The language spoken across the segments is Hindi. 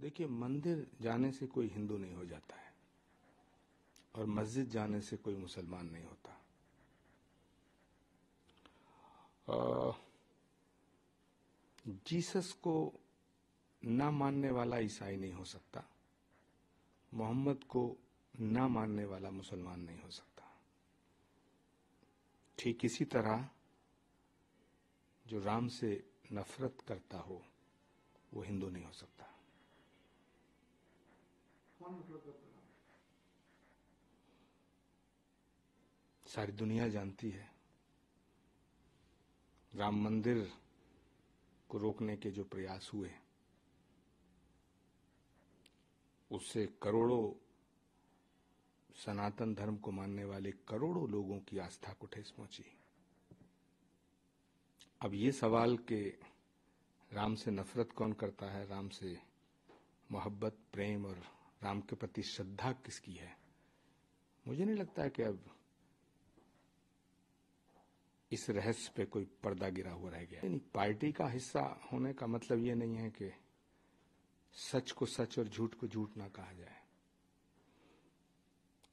देखिए मंदिर जाने से कोई हिंदू नहीं हो जाता है और मस्जिद जाने से कोई मुसलमान नहीं होता जीसस को ना मानने वाला ईसाई नहीं हो सकता मोहम्मद को ना मानने वाला मुसलमान नहीं हो सकता ठीक इसी तरह जो राम से नफरत करता हो वो हिंदू नहीं हो सकता मन उपलब्ध कराना सारी दुनिया जानती है राम मंदिर को रोकने के जो प्रयास हुए उससे करोड़ों सनातन धर्म को मानने वाले करोड़ों लोगों की आस्था को ठेस पहुंची अब ये सवाल के राम से नफरत कौन करता है राम से मोहब्बत प्रेम और राम के प्रति श्रद्धा किसकी है मुझे नहीं लगता है कि अब इस रहस्य पे कोई पर्दा गिरा हुआ रह गया यानी पार्टी का हिस्सा होने का मतलब ये नहीं है कि सच को सच और झूठ को झूठ ना कहा जाए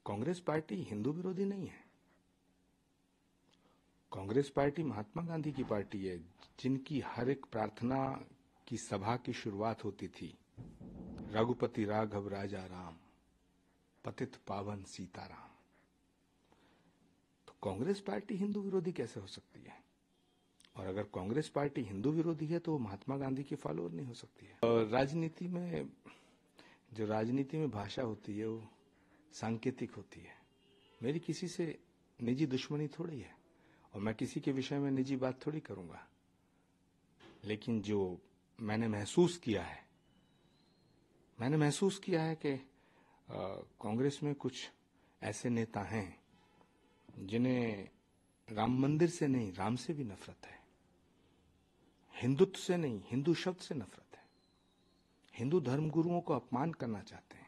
कांग्रेस पार्टी हिंदू विरोधी नहीं है कांग्रेस पार्टी महात्मा गांधी की पार्टी है जिनकी हर एक प्रार्थना की सभा की शुरुआत होती थी रघुपति राघव राजा राम पतित पावन सीताराम तो कांग्रेस पार्टी हिंदू विरोधी कैसे हो सकती है और अगर कांग्रेस पार्टी हिंदू विरोधी है तो वो महात्मा गांधी की फॉलोअर नहीं हो सकती है और राजनीति में जो राजनीति में भाषा होती है वो सांकेतिक होती है मेरी किसी से निजी दुश्मनी थोड़ी है और मैं किसी के विषय में निजी बात थोड़ी करूंगा लेकिन जो मैंने महसूस किया है मैंने महसूस किया है कि कांग्रेस में कुछ ऐसे नेता हैं जिन्हें राम मंदिर से नहीं राम से भी नफरत है हिंदुत्व से नहीं हिंदू शब्द से नफरत है हिंदू धर्म गुरुओं को अपमान करना चाहते हैं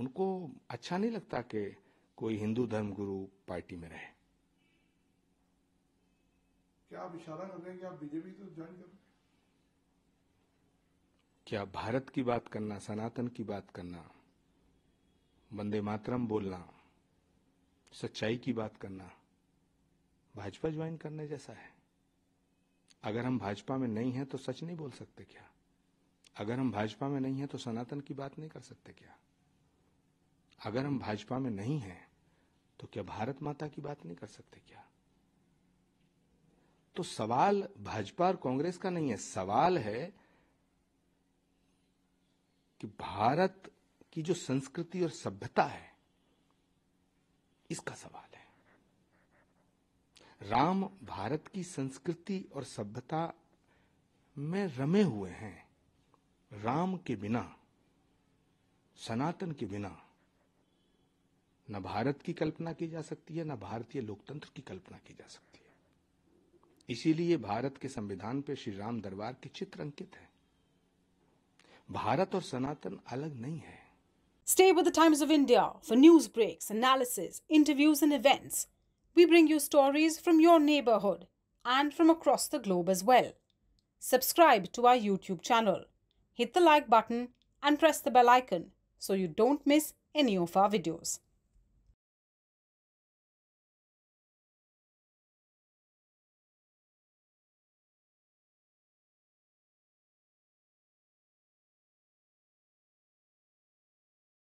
उनको अच्छा नहीं लगता कि कोई हिंदू धर्म गुरु पार्टी में रहे क्या आप इशारा कर रहे हैं कि आप बीजेपी तो ज्वाइन करोगे क्या भारत की बात करना सनातन की बात करना वंदे मातरम बोलना सच्चाई की बात करना भाजपा ज्वाइन करने जैसा है अगर हम भाजपा में नहीं हैं तो सच नहीं बोल सकते क्या अगर हम भाजपा में नहीं हैं तो सनातन की बात नहीं कर सकते क्या अगर हम भाजपा में नहीं हैं तो क्या भारत माता की बात नहीं कर सकते क्या तो सवाल भाजपा और कांग्रेस का नहीं है सवाल है कि भारत की जो संस्कृति और सभ्यता है इसका सवाल है राम भारत की संस्कृति और सभ्यता में रमे हुए हैं राम के बिना सनातन के बिना न भारत की कल्पना की जा सकती है न भारतीय लोकतंत्र की कल्पना की जा सकती है इसीलिए भारत के संविधान पर श्री राम दरबार के चित्र अंकित है Stay with the Times of India for news breaks, analysis, interviews, and events. We bring you stories from your neighborhood and from across the globe as well. Subscribe to our YouTube channel, hit the like button, and press the bell icon so you don't miss any of our videos.